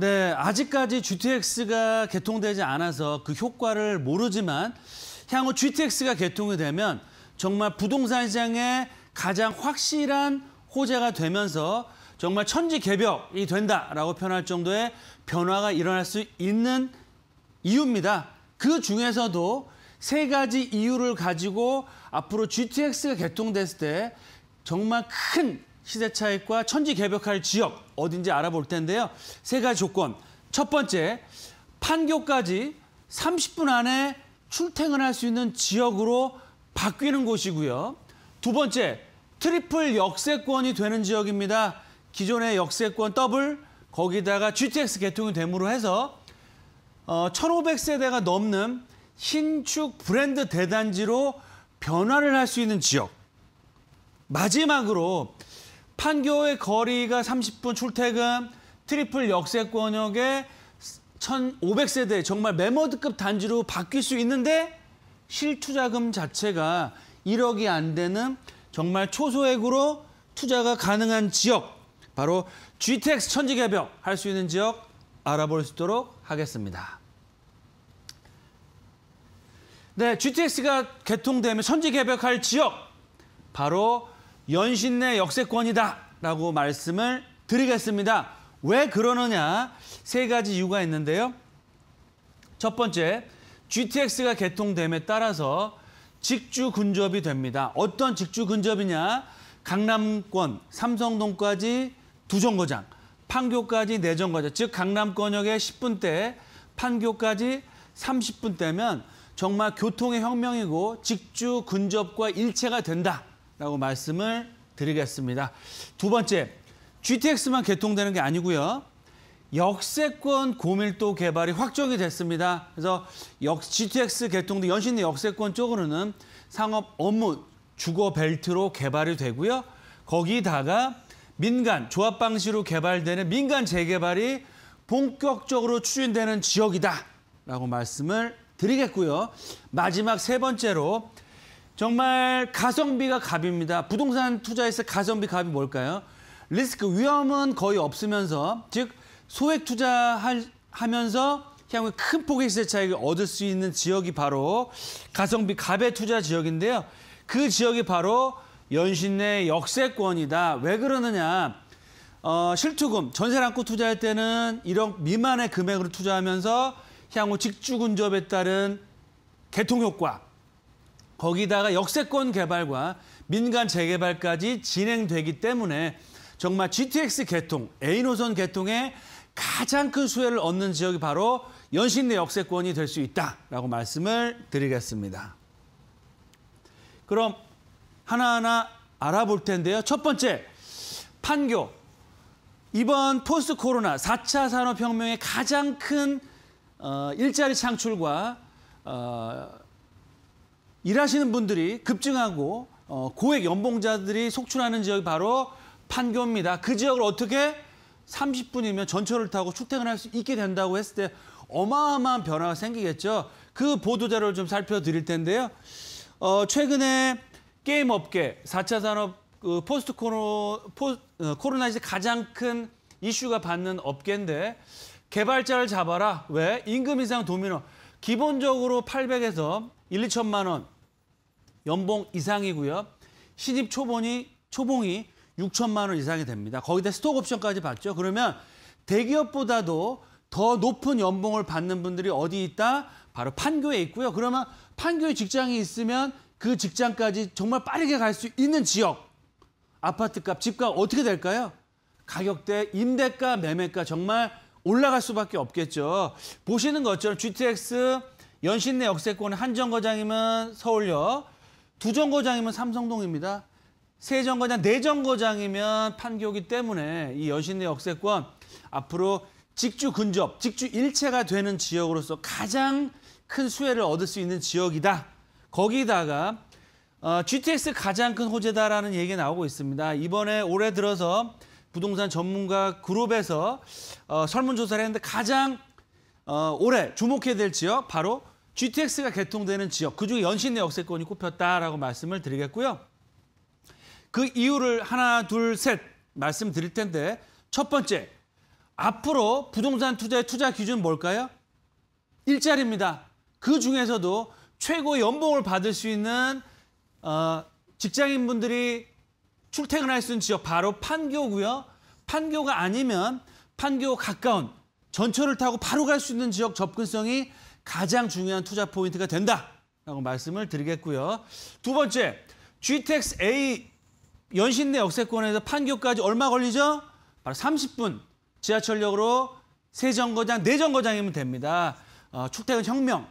네, 아직까지 GTX가 개통되지 않아서 그 효과를 모르지만 향후 GTX가 개통이 되면 정말 부동산 시장에 가장 확실한 호재가 되면서 정말 천지개벽이 된다라고 표현할 정도의 변화가 일어날 수 있는 이유입니다. 그 중에서도 세 가지 이유를 가지고 앞으로 GTX가 개통됐을 때 정말 큰 시세 차익과 천지 개벽할 지역 어딘지 알아볼 텐데요. 세 가지 조건. 첫 번째, 판교까지 30분 안에 출퇴근할 수 있는 지역으로 바뀌는 곳이고요. 두 번째, 트리플 역세권이 되는 지역입니다. 기존의 역세권 더블, 거기다가 GTX 개통이 됨으로 해서 1,500세대가 어, 넘는 신축 브랜드 대단지로 변화를 할 수 있는 지역. 마지막으로 판교의 거리가 30분 출퇴근, 트리플 역세 권역에 1,500세대 정말 메머드급 단지로 바뀔 수 있는데 실투자금 자체가 1억이 안 되는 정말 초소액으로 투자가 가능한 지역, 바로 GTX 천지개벽 할 수 있는 지역 알아볼 수 있도록 하겠습니다. 네, GTX가 개통되면 천지개벽할 지역, 바로 연신내 역세권이다라고 말씀을 드리겠습니다. 왜 그러느냐 세 가지 이유가 있는데요. 첫 번째, GTX가 개통됨에 따라서 직주 근접이 됩니다. 어떤 직주 근접이냐? 강남권, 삼성동까지 두 정거장, 판교까지 네 정거장. 즉 강남권역에 10분대, 판교까지 30분대면 정말 교통의 혁명이고 직주 근접과 일체가 된다. 라고 말씀을 드리겠습니다. 두 번째, GTX만 개통되는 게 아니고요. 역세권 고밀도 개발이 확정이 됐습니다. 그래서 역, GTX 개통도 연신내 역세권 쪽으로는 상업 업무 주거 벨트로 개발이 되고요. 거기다가 민간 조합 방식으로 개발되는 민간 재개발이 본격적으로 추진되는 지역이다라고 말씀을 드리겠고요. 마지막 세 번째로 정말 가성비가 갑입니다. 부동산 투자에서 가성비 갑이 뭘까요? 리스크 위험은 거의 없으면서 즉 소액 투자하면서 향후 큰 폭의 시세 차익을 얻을 수 있는 지역이 바로 가성비 갑의 투자 지역인데요. 그 지역이 바로 연신내 역세권이다. 왜 그러느냐? 어, 실투금, 전세를 안고 투자할 때는 1억 미만의 금액으로 투자하면서 향후 직주근접에 따른 개통효과, 거기다가 역세권 개발과 민간 재개발까지 진행되기 때문에 정말 GTX 개통, A노선 개통에 가장 큰 수혜를 얻는 지역이 바로 연신내 역세권이 될 수 있다라고 말씀을 드리겠습니다. 그럼 하나하나 알아볼 텐데요. 첫 번째, 판교. 이번 포스트 코로나 4차 산업혁명의 가장 큰 어, 일자리 창출과 어, 일하시는 분들이 급증하고 어, 고액 연봉자들이 속출하는 지역이 바로 판교입니다. 그 지역을 어떻게 30분이면 전철을 타고 출퇴근할 수 있게 된다고 했을 때 어마어마한 변화가 생기겠죠. 그 보도자료를 좀 살펴드릴 텐데요. 어, 최근에 게임업계, 4차 산업, 그 포스트 코로, 포, 어, 코로나 이제 가장 큰 이슈가 받는 업계인데 개발자를 잡아라. 왜? 임금 이상 도미노. 기본적으로 800에서 1, 2천만 원 연봉 이상이고요. 신입 초본이 초봉이 6천만 원 이상이 됩니다. 거기다 스톡 옵션까지 받죠. 그러면 대기업보다도 더 높은 연봉을 받는 분들이 어디 있다? 바로 판교에 있고요. 그러면 판교에 직장이 있으면 그 직장까지 정말 빠르게 갈 수 있는 지역. 아파트값, 집값 어떻게 될까요? 가격대, 임대가, 매매가 정말 올라갈 수밖에 없겠죠. 보시는 것처럼 GTX 연신내 역세권 한 정거장이면 서울역, 두 정거장이면 삼성동입니다. 세 정거장, 네 정거장이면 판교기 때문에 이 연신내 역세권 앞으로 직주 근접, 직주 일체가 되는 지역으로서 가장 큰 수혜를 얻을 수 있는 지역이다. 거기다가 어, GTX 가장 큰 호재다라는 얘기가 나오고 있습니다. 이번에 올해 들어서 부동산 전문가 그룹에서 어, 설문조사를 했는데 가장 어, 올해 주목해야 될 지역 바로 GTX가 개통되는 지역 그중에 연신 내 역세권이 꼽혔다라고 말씀을 드리겠고요. 그 이유를 하나 둘 셋 말씀드릴 텐데 첫 번째 앞으로 부동산 투자의 투자 기준 뭘까요? 일자리입니다. 그 중에서도 최고 연봉을 받을 수 있는 어, 직장인분들이 출퇴근할 수 있는 지역 바로 판교고요. 판교가 아니면 판교 가까운 전철을 타고 바로 갈 수 있는 지역 접근성이 가장 중요한 투자 포인트가 된다라고 말씀을 드리겠고요. 두 번째, GTX A 연신내 역세권에서 판교까지 얼마 걸리죠? 바로 30분 지하철역으로 세 정거장, 네 정거장이면 됩니다. 어, 출퇴근 혁명,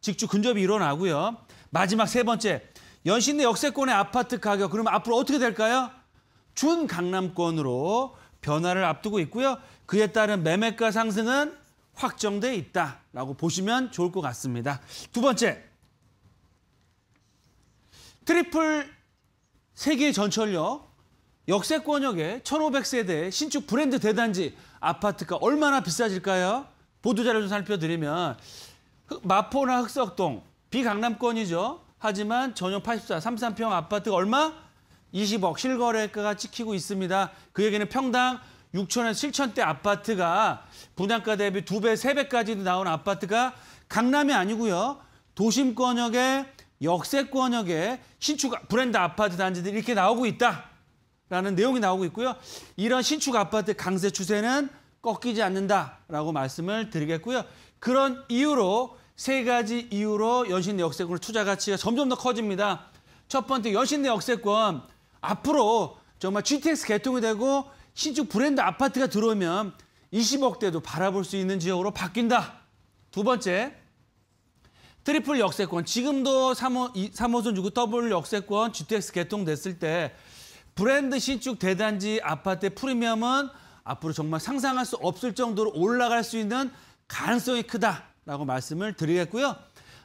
직주 근접이 일어나고요. 마지막 세 번째, 연신내 역세권의 아파트 가격 그러면 앞으로 어떻게 될까요? 준 강남권으로 변화를 앞두고 있고요. 그에 따른 매매가 상승은 확정돼 있다라고 보시면 좋을 것 같습니다. 두 번째, 트리플 세계 전철역 역세권역에 1,500세대 신축 브랜드 대단지 아파트가 얼마나 비싸질까요? 보도자료 좀 살펴드리면 마포나 흑석동, 비강남권이죠. 하지만 전용 84, 33평 아파트가 얼마? 20억 실거래가가 찍히고 있습니다. 그에게는 평당 6천에서 7천대 아파트가 분양가 대비 2배3배까지도 나온 아파트가 강남이 아니고요. 도심권역에 역세권역에 신축 브랜드 아파트 단지들이 이렇게 나오고 있다라는 내용이 나오고 있고요. 이런 신축 아파트 강세 추세는 꺾이지 않는다라고 말씀을 드리겠고요. 그런 이유로 세 가지 이유로 연신내 역세권을 투자 가치가 점점 더 커집니다. 첫 번째 연신내 역세권 앞으로 정말 GTX 개통이 되고 신축 브랜드 아파트가 들어오면 20억대도 바라볼 수 있는 지역으로 바뀐다. 두 번째 트리플 역세권 지금도 3호, 3호선 6구 더블 역세권 GTX 개통됐을 때 브랜드 신축 대단지 아파트의 프리미엄은 앞으로 정말 상상할 수 없을 정도로 올라갈 수 있는 가능성이 크다. 라고 말씀을 드리겠고요.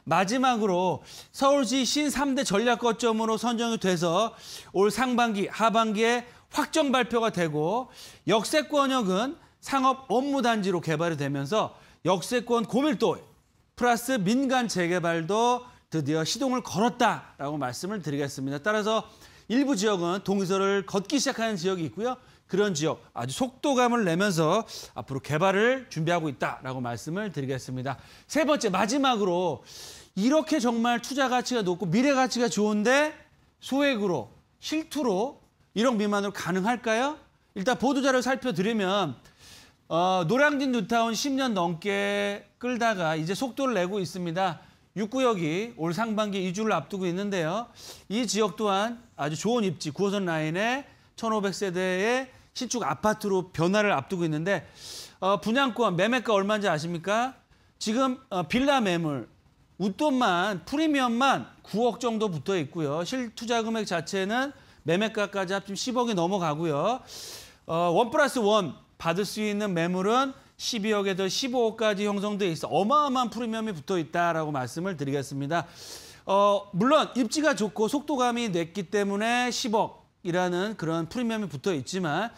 마지막으로 서울시 신3대 전략 거점으로 선정이 돼서 올 상반기, 하반기에 확정 발표가 되고 역세권역은 상업 업무 단지로 개발이 되면서 역세권 고밀도 플러스 민간 재개발도 드디어 시동을 걸었다라고 말씀을 드리겠습니다. 따라서 일부 지역은 동서를 걷기 시작하는 지역이 있고요. 그런 지역 아주 속도감을 내면서 앞으로 개발을 준비하고 있다라고 말씀을 드리겠습니다. 세 번째 마지막으로 이렇게 정말 투자 가치가 높고 미래 가치가 좋은데 소액으로 실투로 1억 미만으로 가능할까요? 일단 보도자를 살펴드리면 어, 노량진 뉴타운 10년 넘게 끌다가 이제 속도를 내고 있습니다. 6구역이 올 상반기 이주를 앞두고 있는데요. 이 지역 또한 아주 좋은 입지 9호선 라인에 1,500세대의 신축 아파트로 변화를 앞두고 있는데 어, 분양권 매매가 얼마인지 아십니까? 지금 어, 빌라 매물 웃돈만 프리미엄만 9억 정도 붙어 있고요. 실투자 금액 자체는 매매가까지 합치면 10억이 넘어가고요. 어, 원 플러스 원 받을 수 있는 매물은 12억에서 15억까지 형성돼 있어 어마어마한 프리미엄이 붙어 있다라고 말씀을 드리겠습니다. 어, 물론 입지가 좋고 속도감이 냈기 때문에 10억 이라는 그런 프리미엄이 붙어 있지만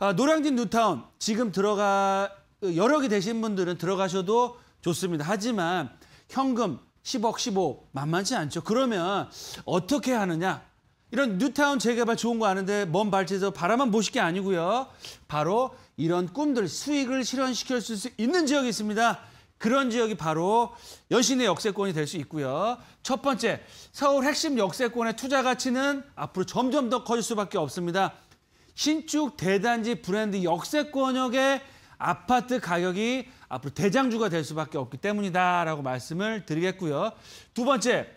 아, 노량진 뉴타운 지금 들어가 여러 개 되신 분들은 들어가셔도 좋습니다. 하지만 현금 10억, 15 만만치 않죠. 그러면 어떻게 하느냐? 이런 뉴타운 재개발 좋은 거 아는데 먼 발치에서 바라만 보실 게 아니고요. 바로 이런 꿈들, 수익을 실현시킬 수 있는 지역이 있습니다. 그런 지역이 바로 여신의 역세권이 될 수 있고요. 첫 번째, 서울 핵심 역세권의 투자 가치는 앞으로 점점 더 커질 수밖에 없습니다. 신축 대단지 브랜드 역세권역의 아파트 가격이 앞으로 대장주가 될 수밖에 없기 때문이다라고 말씀을 드리겠고요. 두 번째,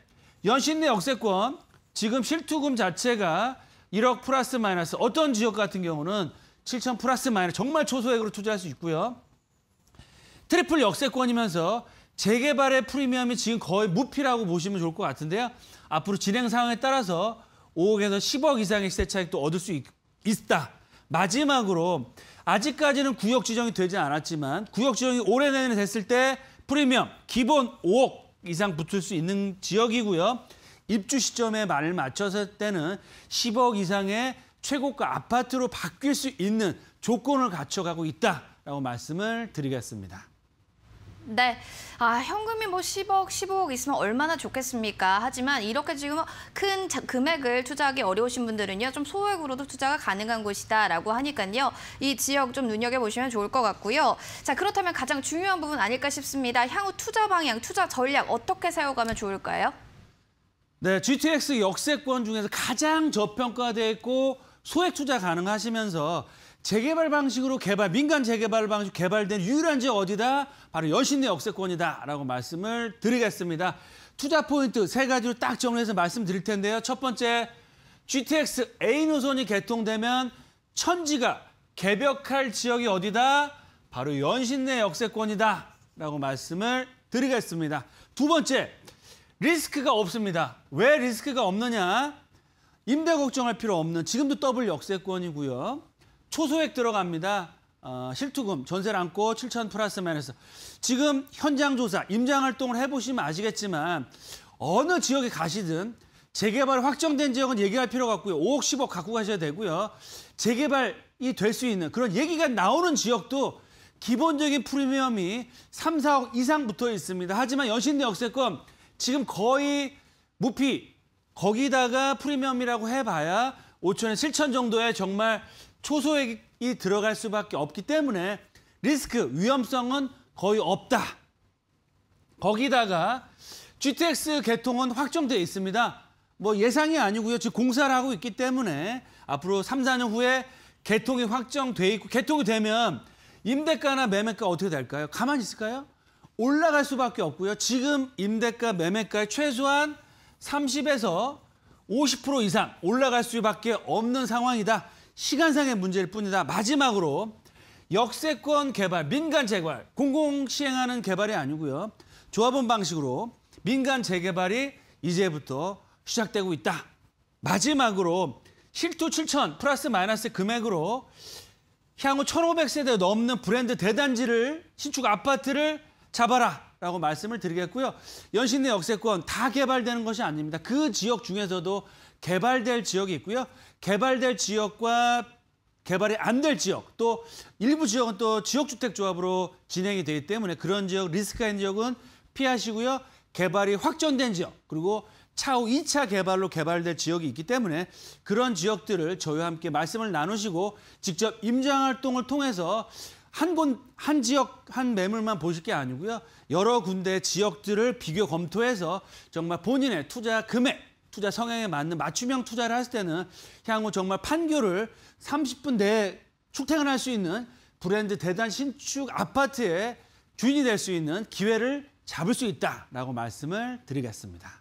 연신내 역세권 지금 실투금 자체가 1억 플러스 마이너스 어떤 지역 같은 경우는 7천 플러스 마이너스 정말 초소액으로 투자할 수 있고요. 트리플 역세권이면서 재개발의 프리미엄이 지금 거의 무피라고 보시면 좋을 것 같은데요. 앞으로 진행 상황에 따라서 5억에서 10억 이상의 시세 차익도 얻을 수 있, 있다. 마지막으로 아직까지는 구역 지정이 되지 않았지만 구역 지정이 올해 내년에 됐을 때 프리미엄 기본 5억 이상 붙을 수 있는 지역이고요. 입주 시점에 말을 맞춰서 때는 10억 이상의 최고가 아파트로 바뀔 수 있는 조건을 갖춰가고 있다라고 말씀을 드리겠습니다. 네. 아, 현금이 뭐 10억, 15억 있으면 얼마나 좋겠습니까? 하지만 이렇게 지금 큰 자, 금액을 투자하기 어려우신 분들은요. 좀 소액으로도 투자가 가능한 곳이다라고 하니까요. 이 지역 좀 눈여겨보시면 좋을 것 같고요. 자, 그렇다면 가장 중요한 부분 아닐까 싶습니다. 향후 투자 방향, 투자 전략 어떻게 세워가면 좋을까요? 네, GTX 역세권 중에서 가장 저평가돼 있고 소액 투자 가능하시면서 재개발 방식으로 개발, 민간 재개발 방식 개발된 유일한 지역 어디다? 바로 여신내 역세권이다라고 말씀을 드리겠습니다. 투자 포인트 세 가지로 딱 정리해서 말씀드릴 텐데요. 첫 번째, GTX A 노선이 개통되면 천지가 개벽할 지역이 어디다? 바로 연신내 역세권이다 라고 말씀을 드리겠습니다. 두 번째, 리스크가 없습니다. 왜 리스크가 없느냐? 임대 걱정할 필요 없는 지금도 더블 역세권이고요. 초소액 들어갑니다. 어, 실투금, 전세를 안고 7천 플러스 마이너스. 지금 현장 조사, 임장 활동을 해보시면 아시겠지만 어느 지역에 가시든 재개발 확정된 지역은 얘기할 필요가 없고요. 5억, 10억 갖고 가셔야 되고요. 재개발이 될 수 있는 그런 얘기가 나오는 지역도 기본적인 프리미엄이 3, 4억 이상 붙어 있습니다. 하지만 연신대 역세권 지금 거의 무피 거기다가 프리미엄이라고 해봐야 5천에 7천 정도에 정말 초소액이 들어갈 수밖에 없기 때문에 리스크, 위험성은 거의 없다. 거기다가 GTX 개통은 확정돼 있습니다. 뭐 예상이 아니고요. 즉 공사를 하고 있기 때문에 앞으로 3, 4년 후에 개통이 확정돼 있고 개통이 되면 임대가나 매매가 어떻게 될까요? 가만히 있을까요? 올라갈 수밖에 없고요. 지금 임대가 매매가의 최소한 30에서 50% 이상 올라갈 수밖에 없는 상황이다. 시간상의 문제일 뿐이다. 마지막으로 역세권 개발, 민간 재개발, 공공 시행하는 개발이 아니고요. 조합원 방식으로 민간 재개발이 이제부터 시작되고 있다. 마지막으로 실투 7천 플러스 마이너스 금액으로 향후 1,500세대 넘는 브랜드 대단지를 신축 아파트를 잡아라. 라고 말씀을 드리겠고요. 연신내 역세권 다 개발되는 것이 아닙니다. 그 지역 중에서도 개발될 지역이 있고요. 개발될 지역과 개발이 안 될 지역, 또 일부 지역은 또 지역주택조합으로 진행이 되기 때문에 그런 지역, 리스크가 있는 지역은 피하시고요. 개발이 확정된 지역, 그리고 차후 2차 개발로 개발될 지역이 있기 때문에 그런 지역들을 저희와 함께 말씀을 나누시고 직접 임장 활동을 통해서 한 곳, 한 지역, 한 매물만 보실 게 아니고요. 여러 군데 지역들을 비교 검토해서 정말 본인의 투자 금액, 투자 성향에 맞는 맞춤형 투자를 할 때는 향후 정말 판교를 30분 내에 축택을 할 수 있는 브랜드 대단 신축 아파트의 주인이 될 수 있는 기회를 잡을 수 있다라고 말씀을 드리겠습니다.